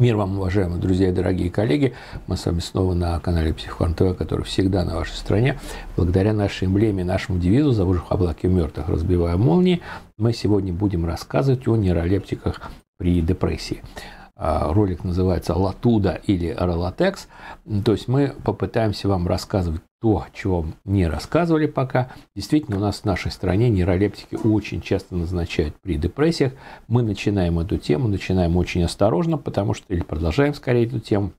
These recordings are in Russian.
Мир вам, уважаемые друзья и дорогие коллеги. Мы с вами снова на канале Психофарм ТВ, который всегда на вашей стране. Благодаря нашей эмблеме, нашему девизу «Забужив облаке мертвых, разбивая молнии», мы сегодня будем рассказывать о нейролептиках при депрессии. А, ролик называется «Латуда» или «Ролатекс». То есть мы попытаемся вам рассказывать то, чего не рассказывали пока. Действительно, у нас в нашей стране нейролептики очень часто назначают при депрессиях. Мы начинаем эту тему, начинаем очень осторожно, потому что, или продолжаем скорее эту тему,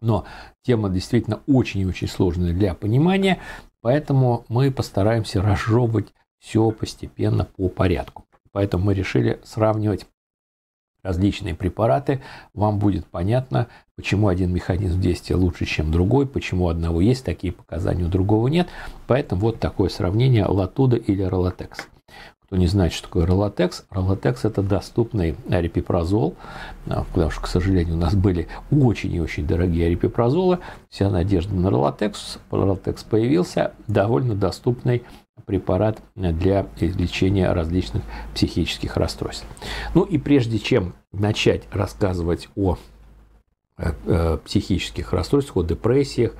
но тема действительно очень и очень сложная для понимания, поэтому мы постараемся разжевывать все постепенно по порядку. Поэтому мы решили сравнивать различные препараты, вам будет понятно, почему один механизм действия лучше, чем другой, почему одного есть такие показания, у другого нет. Поэтому вот такое сравнение латуда или ролотекс. Кто не знает, что такое ролотекс, ролотекс – это доступный арипипрозол, а, потому что, к сожалению, у нас были очень и очень дорогие арипипрозолы, вся надежда на ролотекс, ролотекс появился, довольно доступный препарат для лечения различных психических расстройств. Ну и прежде чем начать рассказывать о э, э, психических расстройствах, о депрессиях,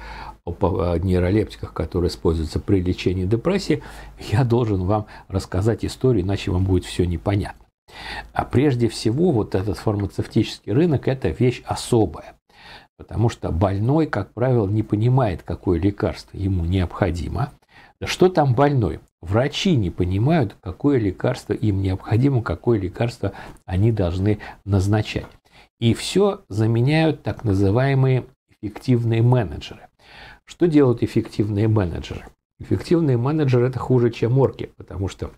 о нейролептиках, которые используются при лечении депрессии, я должен вам рассказать историю, иначе вам будет все непонятно. А прежде всего, вот этот фармацевтический рынок – это вещь особая, потому что больной, как правило, не понимает, какое лекарство ему необходимо – что там больной? Врачи не понимают, какое лекарство им необходимо, какое лекарство они должны назначать. И все заменяют так называемые эффективные менеджеры. Что делают эффективные менеджеры? Эффективные менеджеры – это хуже, чем орки, потому что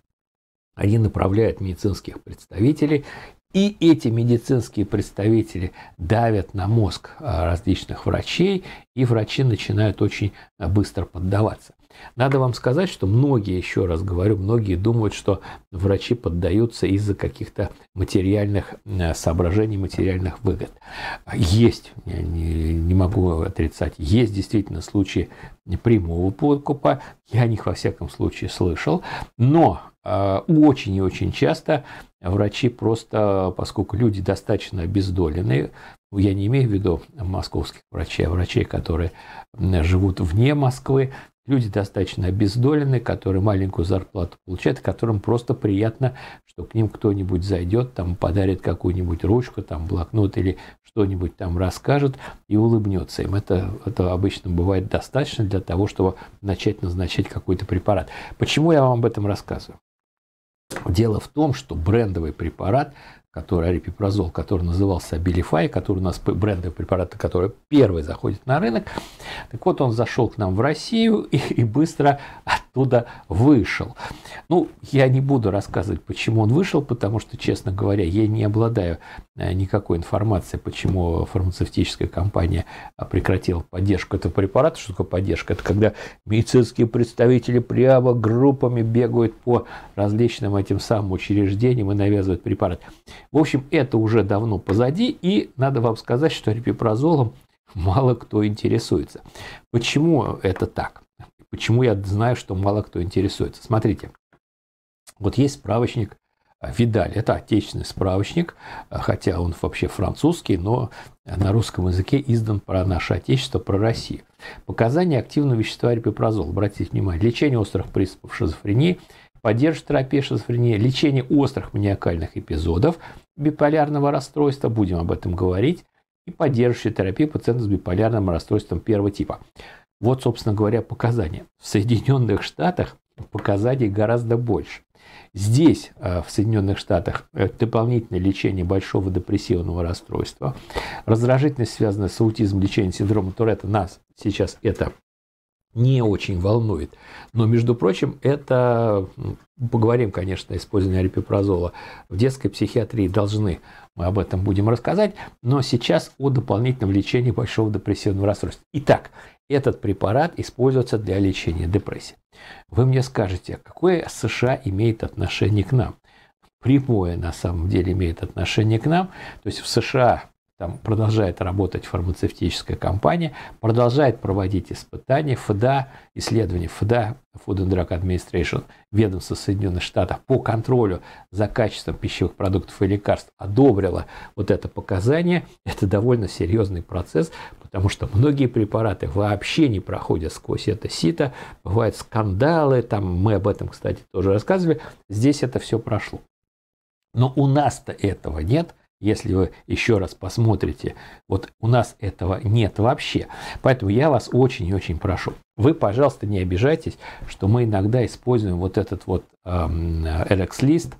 они направляют медицинских представителей и эти медицинские представители давят на мозг а, различных врачей, и врачи начинают очень быстро поддаваться. Надо вам сказать, что многие, еще раз говорю, многие думают, что врачи поддаются из-за каких-то материальных соображений, материальных выгод. Есть, я не, не могу отрицать, есть действительно случаи прямого подкупа, я о них во всяком случае слышал, но а, очень и очень часто врачи просто, поскольку люди достаточно обездолены, ну, я не имею в виду московских врачей, а врачей, которые живут вне Москвы, люди достаточно обездолены, которые маленькую зарплату получают, которым просто приятно, что к ним кто-нибудь зайдет, там подарит какую-нибудь ручку, там блокнот или что-нибудь там расскажет и улыбнется им. Это, это обычно бывает достаточно для того, чтобы начать назначать какой-то препарат. Почему я вам об этом рассказываю? Дело в том, что брендовый препарат который арипипрозол, который назывался Abilify, который у нас брендовый препарат, который первый заходит на рынок. Так вот, он зашел к нам в Россию и, и быстро оттуда вышел. Ну, я не буду рассказывать, почему он вышел, потому что, честно говоря, я не обладаю э, никакой информацией, почему фармацевтическая компания э, прекратила поддержку этого препарата. Что такое поддержка? Это когда медицинские представители прямо группами бегают по различным этим самым учреждениям и навязывают препарат. В общем, это уже давно позади, и надо вам сказать, что репипрозолом мало кто интересуется. Почему это так? Почему я знаю, что мало кто интересуется? Смотрите, вот есть справочник а, Видаль. Это отечественный справочник, а, хотя он вообще французский, но на русском языке издан про наше отечество, про Россию. Показания активного вещества репипрозол. Обратите внимание, лечение острых приступов шизофрении – поддержит терапия шизофрении, лечение острых маниакальных эпизодов биполярного расстройства, будем об этом говорить, и поддерживающая терапия пациентов с биполярным расстройством первого типа. Вот, собственно говоря, показания. В Соединенных Штатах показаний гораздо больше. Здесь, э, в Соединенных Штатах, э, дополнительное лечение большого депрессивного расстройства. Раздражительность, связанная с аутизмом, лечение синдрома Туретта, нас сейчас это не очень волнует. Но, между прочим, это, поговорим, конечно, использование арипипрозола в детской психиатрии должны, мы об этом будем рассказать, но сейчас о дополнительном лечении большого депрессивного расстройства. Итак, этот препарат используется для лечения депрессии. Вы мне скажете, а какое США имеет отношение к нам? Прямое на самом деле имеет отношение к нам. То есть в США там продолжает работать фармацевтическая компания, продолжает проводить испытания ФДА, исследования ФДА, Food and Drug Administration, ведомство Соединенных Штатов по контролю за качеством пищевых продуктов и лекарств одобрило вот это показание. Это довольно серьезный процесс, потому что многие препараты вообще не проходят сквозь это сито, бывают скандалы, там мы об этом, кстати, тоже рассказывали, здесь это все прошло. Но у нас-то этого нет – если вы еще раз посмотрите, вот у нас этого нет вообще. Поэтому я вас очень и очень прошу, вы, пожалуйста, не обижайтесь, что мы иногда используем вот этот вот эм, LX-лист.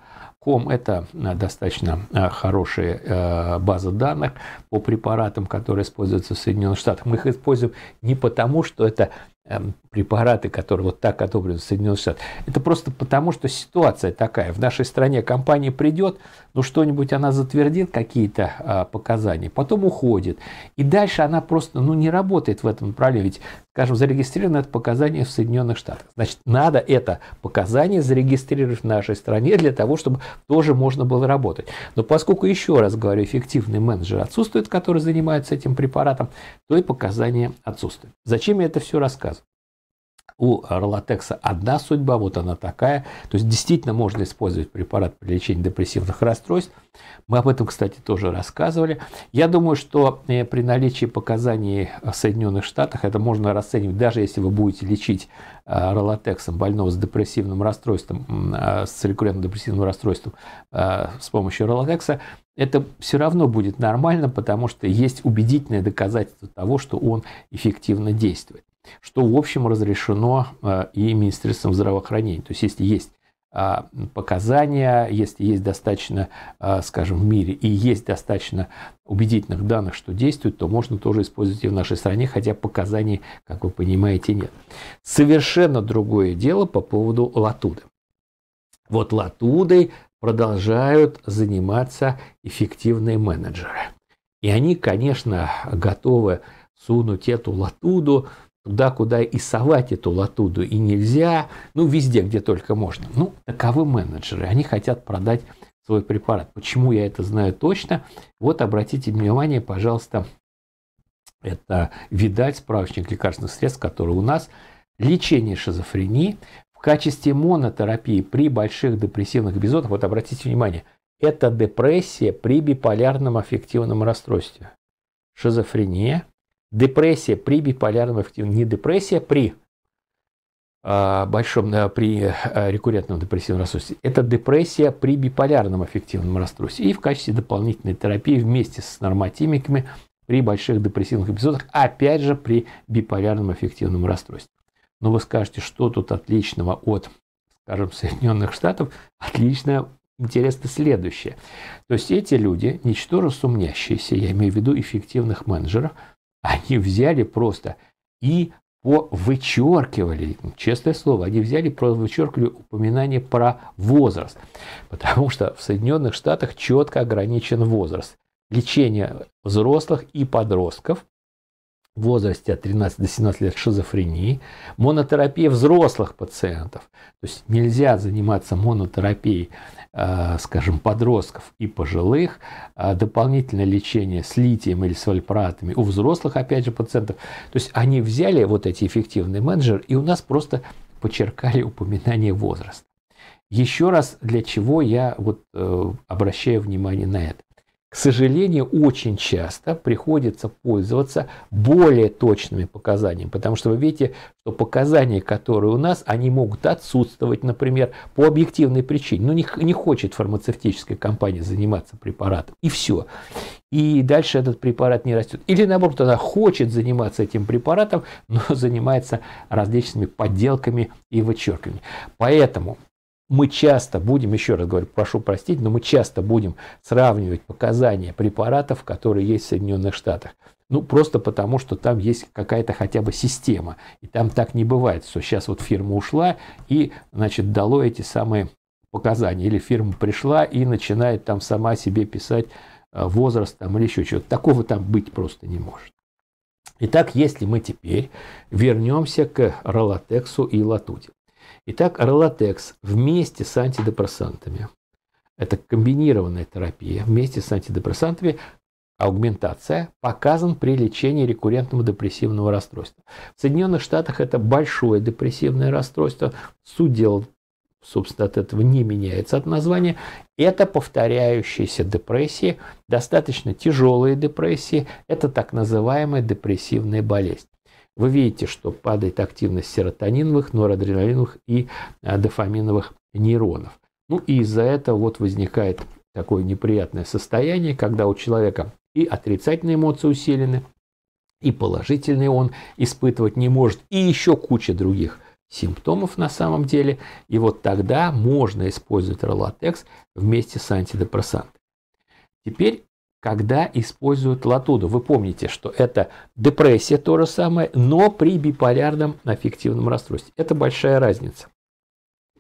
Com – это э, достаточно э, хорошая э, база данных по препаратам, которые используются в Соединенных Штатах. Мы их используем не потому, что это Эм, препараты, которые вот так одобрены в Соединенных Штатах. Это просто потому, что ситуация такая. В нашей стране компания придет, ну что-нибудь она затвердит, какие-то а, показания, потом уходит. И дальше она просто ну, не работает в этом направлении. Ведь скажем, зарегистрировано это показание в Соединенных Штатах. Значит, надо это показание зарегистрировать в нашей стране для того, чтобы тоже можно было работать. Но поскольку, еще раз говорю, эффективный менеджер отсутствует, который занимается этим препаратом, то и показания отсутствуют. Зачем я это все рассказываю? У ролотекса одна судьба, вот она такая. То есть действительно можно использовать препарат при лечении депрессивных расстройств. Мы об этом, кстати, тоже рассказывали. Я думаю, что э, при наличии показаний в Соединенных Штатах это можно расценивать, даже если вы будете лечить э, ролотексом больного с депрессивным расстройством, э, с циркулярным депрессивным расстройством с помощью ролотекса, это все равно будет нормально, потому что есть убедительное доказательство того, что он эффективно действует что, в общем, разрешено э, и Министерством здравоохранения. То есть, если есть а, показания, если есть достаточно, а, скажем, в мире и есть достаточно убедительных данных, что действует, то можно тоже использовать и в нашей стране, хотя показаний, как вы понимаете, нет. Совершенно другое дело по поводу латуды. Вот латудой продолжают заниматься эффективные менеджеры. И они, конечно, готовы сунуть эту латуду туда, куда и совать эту латуду и нельзя, ну, везде, где только можно. Ну, таковы менеджеры, они хотят продать свой препарат. Почему я это знаю точно? Вот обратите внимание, пожалуйста, это видать Справочник лекарственных средств», который у нас. Лечение шизофрении в качестве монотерапии при больших депрессивных эпизодах. Вот обратите внимание, это депрессия при биполярном аффективном расстройстве. Шизофрения Депрессия при биполярном эффективном, не депрессия, при а, большом э, при э, рекуррентном депрессивном расстройстве. Это депрессия при биполярном аффективном расстройстве. И в качестве дополнительной терапии вместе с нормотимиками при больших депрессивных эпизодах, опять же при биполярном аффективном расстройстве. Но вы скажете, что тут отличного от, скажем, Соединенных Штатов? Отлично интересно следующее. То есть эти люди, ничтоже сумнящиеся, я имею в виду эффективных менеджеров – они взяли просто и вычеркивали, честное слово, они взяли, просто вычеркивали упоминание про возраст, потому что в Соединенных Штатах четко ограничен возраст. Лечение взрослых и подростков возрасте от 13 до 17 лет шизофрении, монотерапия взрослых пациентов. То есть нельзя заниматься монотерапией, э, скажем, подростков и пожилых, а дополнительное лечение с литием или с вальпаратами у взрослых, опять же, пациентов. То есть они взяли вот эти эффективные менеджеры и у нас просто почеркали упоминание возраста. Еще раз, для чего я вот э, обращаю внимание на это сожалению, очень часто приходится пользоваться более точными показаниями, потому что вы видите, что показания, которые у нас, они могут отсутствовать, например, по объективной причине. Ну, не, не хочет фармацевтическая компания заниматься препаратом, и все. И дальше этот препарат не растет. Или наоборот, она хочет заниматься этим препаратом, но занимается различными подделками и вычеркиваниями. Поэтому мы часто будем, еще раз говорю, прошу простить, но мы часто будем сравнивать показания препаратов, которые есть в Соединенных Штатах. Ну, просто потому, что там есть какая-то хотя бы система. И там так не бывает, что сейчас вот фирма ушла и, значит, дало эти самые показания. Или фирма пришла и начинает там сама себе писать э, возраст там или еще чего-то. Такого там быть просто не может. Итак, если мы теперь вернемся к ролотексу и латуди. Итак, ролатекс вместе с антидепрессантами. Это комбинированная терапия вместе с антидепрессантами, аугментация, показан при лечении рекуррентного депрессивного расстройства. В Соединенных Штатах это большое депрессивное расстройство. Суд делал собственно, от этого не меняется от названия. Это повторяющиеся депрессии, достаточно тяжелые депрессии, это так называемая депрессивная болезнь вы видите, что падает активность серотониновых, норадреналиновых и а, дофаминовых нейронов. Ну и из-за этого вот возникает такое неприятное состояние, когда у человека и отрицательные эмоции усилены, и положительные он испытывать не может, и еще куча других симптомов на самом деле. И вот тогда можно использовать ролатекс вместе с антидепрессантом. Теперь когда используют латуду. Вы помните, что это депрессия то же самое, но при биполярном аффективном расстройстве. Это большая разница.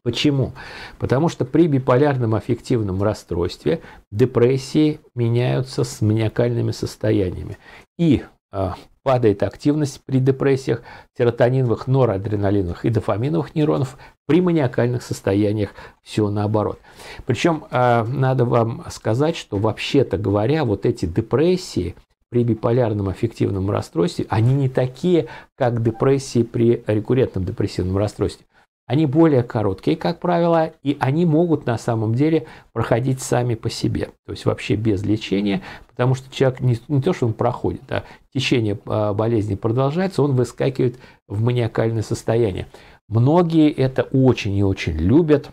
Почему? Потому что при биполярном аффективном расстройстве депрессии меняются с маниакальными состояниями. И Э, падает активность при депрессиях серотониновых, норадреналиновых и дофаминовых нейронов, при маниакальных состояниях все наоборот. Причем э, надо вам сказать, что вообще-то говоря, вот эти депрессии при биполярном аффективном расстройстве, они не такие, как депрессии при рекуррентном депрессивном расстройстве. Они более короткие, как правило, и они могут на самом деле проходить сами по себе, то есть вообще без лечения, потому что человек не, не то, что он проходит, а течение а, болезни продолжается, он выскакивает в маниакальное состояние. Многие это очень и очень любят,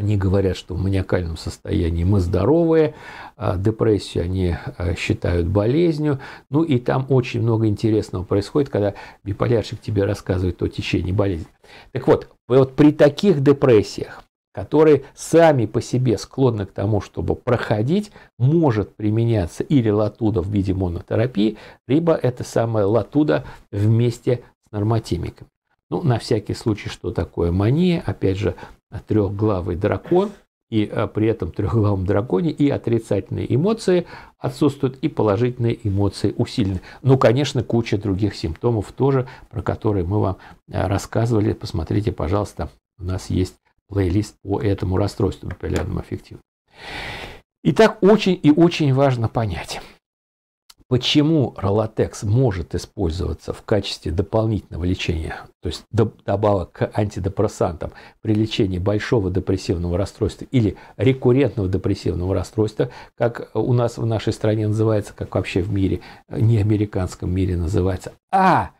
они говорят, что в маниакальном состоянии мы здоровые, а депрессию они э, считают болезнью. Ну и там очень много интересного происходит, когда биполярщик тебе рассказывает о течении болезни. Так вот, вот при таких депрессиях, которые сами по себе склонны к тому, чтобы проходить, может применяться или латуда в виде монотерапии, либо это самая латуда вместе с нормотимиком. Ну, на всякий случай, что такое мания, опять же, трехглавый дракон, и при этом трехглавом драконе и отрицательные эмоции отсутствуют, и положительные эмоции усилены. Ну, конечно, куча других симптомов тоже, про которые мы вам э, рассказывали. Посмотрите, пожалуйста, у нас есть плейлист по этому расстройству биполярному аффективу. Итак, очень и очень важно понять, Почему ролотекс может использоваться в качестве дополнительного лечения, то есть добавок к антидепрессантам при лечении большого депрессивного расстройства или рекуррентного депрессивного расстройства, как у нас в нашей стране называется, как вообще в мире, не американском мире называется, а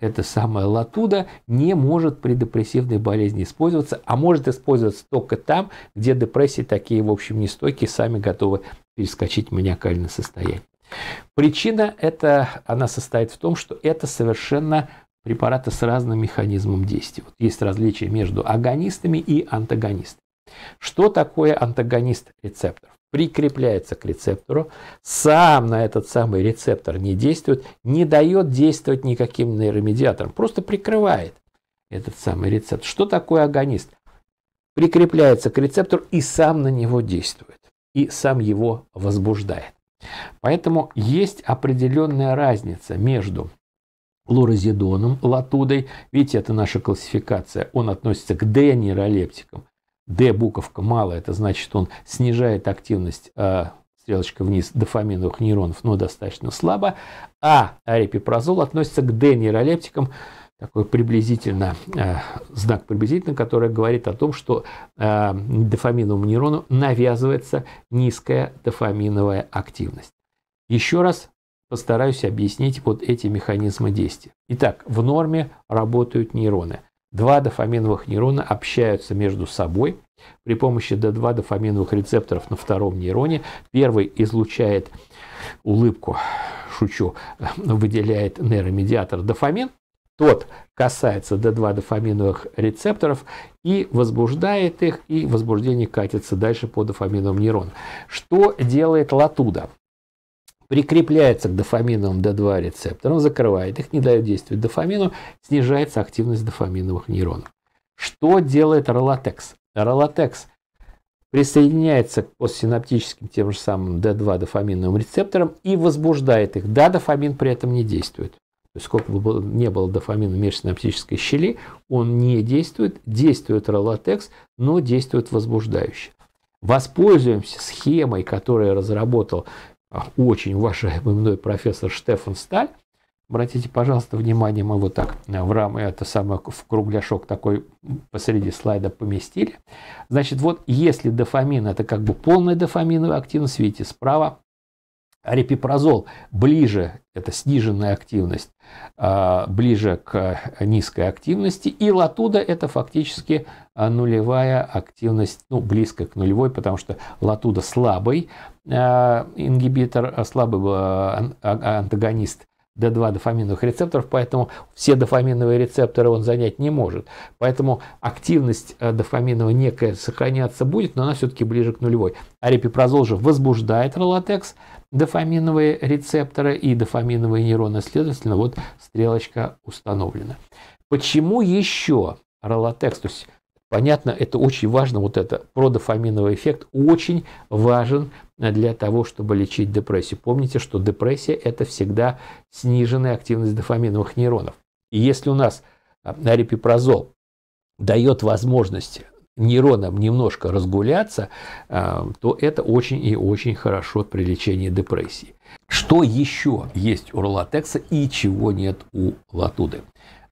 эта самая латуда не может при депрессивной болезни использоваться, а может использоваться только там, где депрессии такие, в общем, не стойкие, сами готовы перескочить в маниакальное состояние. Причина это, она состоит в том, что это совершенно препараты с разным механизмом действия. Вот есть различия между агонистами и антагонистами. Что такое антагонист рецепторов? Прикрепляется к рецептору, сам на этот самый рецептор не действует, не дает действовать никаким нейромедиатором, просто прикрывает этот самый рецептор. Что такое агонист? Прикрепляется к рецептору и сам на него действует, и сам его возбуждает. Поэтому есть определенная разница между лоразидоном, латудой, видите, это наша классификация, он относится к D-нейролептикам. D буковка мало, это значит, что он снижает активность э, стрелочка вниз дофаминовых нейронов, но достаточно слабо. А арипипрозол относится к D-нейролептикам, такой приблизительно, э, знак приблизительно, который говорит о том, что э, дофаминовому нейрону навязывается низкая дофаминовая активность. Еще раз постараюсь объяснить вот эти механизмы действия. Итак, в норме работают нейроны. Два дофаминовых нейрона общаются между собой при помощи D2 дофаминовых рецепторов на втором нейроне. Первый излучает улыбку, шучу, выделяет нейромедиатор дофамин, тот касается D2 дофаминовых рецепторов и возбуждает их, и возбуждение катится дальше по дофаминовым нейронам. Что делает латуда? Прикрепляется к дофаминовым D2 рецепторам, закрывает их, не дает действовать дофамину, снижается активность дофаминовых нейронов. Что делает ролатекс? Ролатекс – присоединяется к постсинаптическим тем же самым D2 дофаминовым рецепторам и возбуждает их. Да, дофамин при этом не действует сколько бы не было дофамина в межсенной щели, он не действует, действует ролотекс, но действует возбуждающе. Воспользуемся схемой, которую разработал а, очень уважаемый мной профессор Штефан Сталь. Обратите, пожалуйста, внимание, мы вот так э, в рамы, это самое, в кругляшок такой посреди слайда поместили. Значит, вот если дофамин, это как бы полная дофаминовая активность, видите, справа Арипипрозол ближе, это сниженная активность, а, ближе к низкой активности. И латуда это фактически а, нулевая активность, ну, близко к нулевой, потому что латуда слабый а, ингибитор, слабый антагонист D2 дофаминовых рецепторов, поэтому все дофаминовые рецепторы он занять не может. Поэтому активность дофаминовая некая сохраняться будет, но она все-таки ближе к нулевой. А же возбуждает ролатекс, дофаминовые рецепторы и дофаминовые нейроны. Следовательно, вот стрелочка установлена. Почему еще ролотекст, то есть Понятно, это очень важно, вот это продофаминовый эффект очень важен для того, чтобы лечить депрессию. Помните, что депрессия – это всегда сниженная активность дофаминовых нейронов. И если у нас а, арипипрозол дает возможность нейронам немножко разгуляться, э, то это очень и очень хорошо при лечении депрессии. Что еще есть у ролатекса и чего нет у латуды?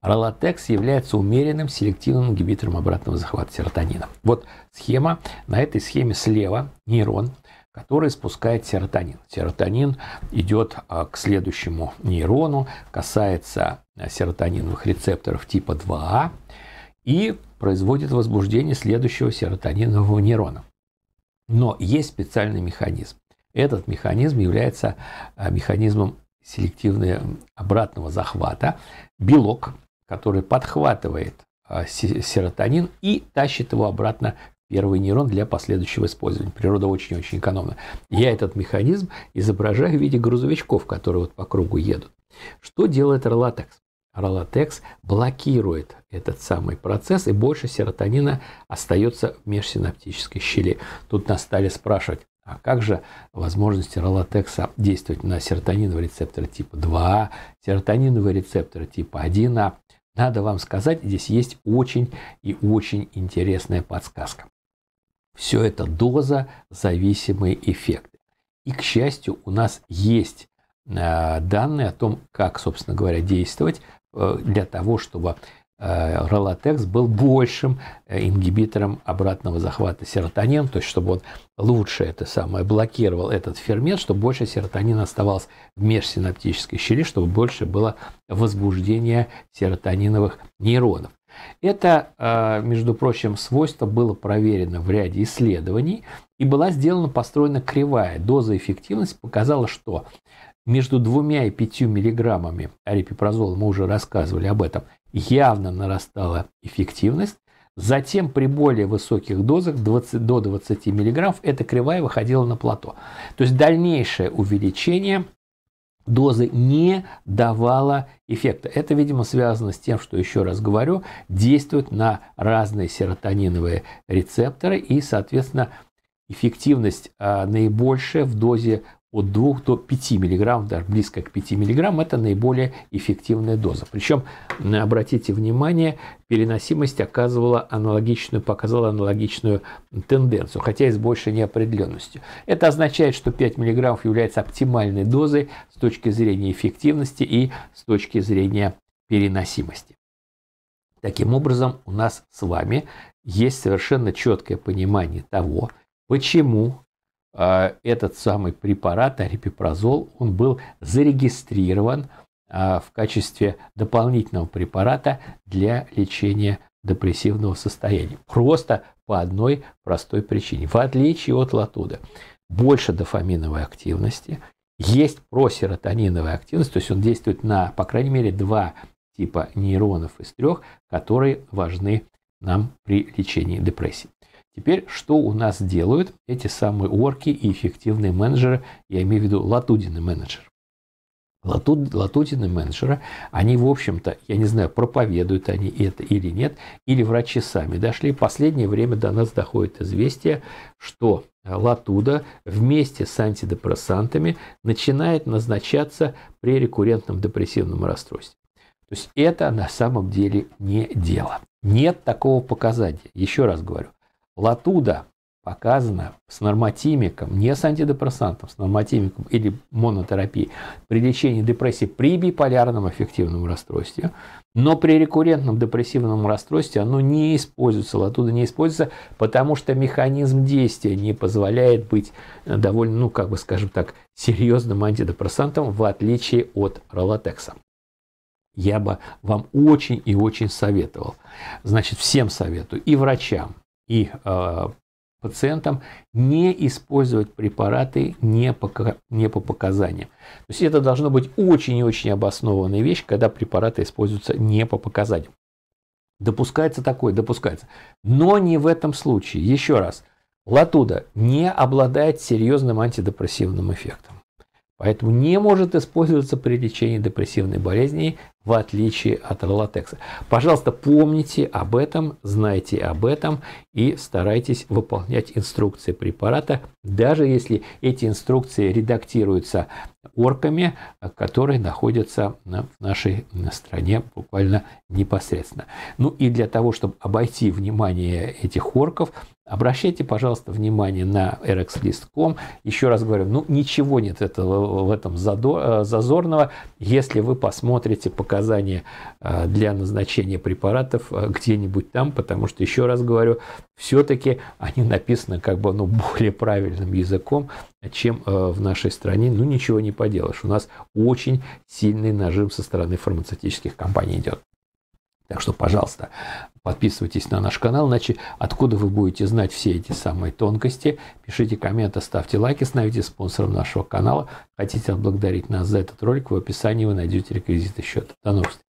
Ролатекс является умеренным селективным ингибитором обратного захвата серотонина. Вот схема. На этой схеме слева нейрон, который спускает серотонин. Серотонин идет э, к следующему нейрону, касается э, серотониновых рецепторов типа 2А и производит возбуждение следующего серотонинового нейрона. Но есть специальный механизм. Этот механизм является а, механизмом селективного обратного захвата. Белок, который подхватывает а, серотонин и тащит его обратно в первый нейрон для последующего использования. Природа очень-очень экономна. Я этот механизм изображаю в виде грузовичков, которые вот по кругу едут. Что делает релатекс? Ролатекс блокирует этот самый процесс, и больше серотонина остается в межсинаптической щели. Тут нас стали спрашивать, а как же возможности ролатекса действовать на серотониновые рецепторы типа 2, серотониновые рецепторы типа 1А? Надо вам сказать, здесь есть очень и очень интересная подсказка. Все это доза зависимые эффекты. И, к счастью, у нас есть э, данные о том, как, собственно говоря, действовать Э, для того, чтобы э, ролатекс был большим э, ингибитором обратного захвата серотонина, то есть чтобы он лучше это самое блокировал этот фермент, чтобы больше серотонина оставалось в межсинаптической щели, чтобы больше было возбуждения серотониновых нейронов. Это, между прочим, свойство было проверено в ряде исследований и была сделана построена кривая. Доза эффективность показала, что между двумя и пятью миллиграммами арипипрозола, мы уже рассказывали об этом, явно нарастала эффективность. Затем при более высоких дозах 20, до 20 мг эта кривая выходила на плато. То есть дальнейшее увеличение дозы не давало эффекта. Это, видимо, связано с тем, что, еще раз говорю, действует на разные серотониновые рецепторы и, соответственно, эффективность а, наибольшая в дозе от 2 до 5 мг, даже близко к 5 мг, это наиболее эффективная доза. Причем, обратите внимание, переносимость оказывала аналогичную, показала аналогичную тенденцию, хотя и с большей неопределенностью. Это означает, что 5 мг является оптимальной дозой с точки зрения эффективности и с точки зрения переносимости. Таким образом, у нас с вами есть совершенно четкое понимание того, почему а, этот самый препарат, арипипрозол, он был зарегистрирован а, в качестве дополнительного препарата для лечения депрессивного состояния. Просто по одной простой причине. В отличие от латуда, больше дофаминовой активности, есть просеротониновая активность, то есть он действует на, по крайней мере, два типа нейронов из трех, которые важны нам при лечении депрессии. Теперь, что у нас делают эти самые орки и эффективные менеджеры, я имею в виду латудины менеджеры, Латуд, латудины менеджеры, они, в общем-то, я не знаю, проповедуют они это или нет, или врачи сами дошли. В последнее время до нас доходит известие, что латуда вместе с антидепрессантами начинает назначаться при рекуррентном депрессивном расстройстве. То есть это на самом деле не дело. Нет такого показания. Еще раз говорю, Латуда показана с нормотимиком, не с антидепрессантом, с нормотимиком или монотерапией при лечении депрессии при биполярном аффективном расстройстве, но при рекуррентном депрессивном расстройстве оно не используется, латуда не используется, потому что механизм действия не позволяет быть э, довольно, ну как бы скажем так, серьезным антидепрессантом в отличие от ролатекса я бы вам очень и очень советовал. Значит, всем советую, и врачам, и э, пациентам не использовать препараты не по, не по показаниям. То есть это должно быть очень и очень обоснованная вещь, когда препараты используются не по показаниям. Допускается такое, допускается. Но не в этом случае. Еще раз, латуда не обладает серьезным антидепрессивным эффектом. Поэтому не может использоваться при лечении депрессивной болезни в отличие от релатекса. Пожалуйста, помните об этом, знайте об этом и старайтесь выполнять инструкции препарата, даже если эти инструкции редактируются орками, которые находятся в нашей стране буквально непосредственно. Ну и для того, чтобы обойти внимание этих орков, обращайте, пожалуйста, внимание на rxlist.com. Еще раз говорю, ну ничего нет этого, в этом э, зазорного, если вы посмотрите показатели показания а, для назначения препаратов а, где-нибудь там, потому что, еще раз говорю, все-таки они написаны как бы ну, более правильным языком, чем а, в нашей стране. Ну, ничего не поделаешь. У нас очень сильный нажим со стороны фармацевтических компаний идет. Так что, пожалуйста, подписывайтесь на наш канал, иначе откуда вы будете знать все эти самые тонкости. Пишите комменты, ставьте лайки, становитесь спонсором нашего канала. Хотите отблагодарить нас за этот ролик, в описании вы найдете реквизиты счета. До новых встреч!